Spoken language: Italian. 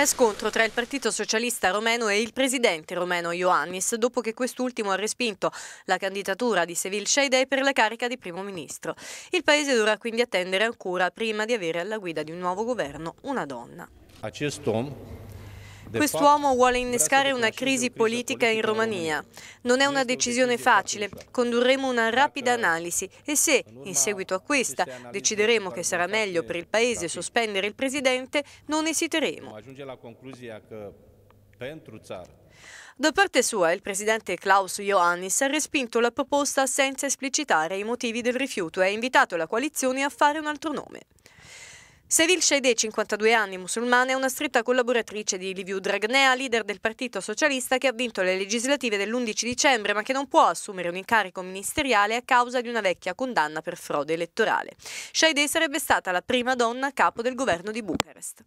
È scontro tra il Partito Socialista Romeno e il presidente romeno Ioannis dopo che quest'ultimo ha respinto la candidatura di Seville Sheidei per la carica di primo ministro. Il paese dovrà quindi attendere ancora prima di avere alla guida di un nuovo governo una donna. Acest om Quest'uomo vuole innescare una crisi politica in Romania. Non è una decisione facile, condurremo una rapida analisi e se, in seguito a questa, decideremo che sarà meglio per il Paese sospendere il Presidente, non esiteremo. Da parte sua, il presidente Klaus Ioannis ha respinto la proposta senza esplicitare i motivi del rifiuto e ha invitato la coalizione a fare un altro nome. Sevil Shaideh, 52 anni, musulmana, è una stretta collaboratrice di Liviu Dragnea, leader del Partito Socialista che ha vinto le legislative dell'11 dicembre ma che non può assumere un incarico ministeriale a causa di una vecchia condanna per frode elettorale. Shaideh sarebbe stata la prima donna a capo del governo di Bucarest.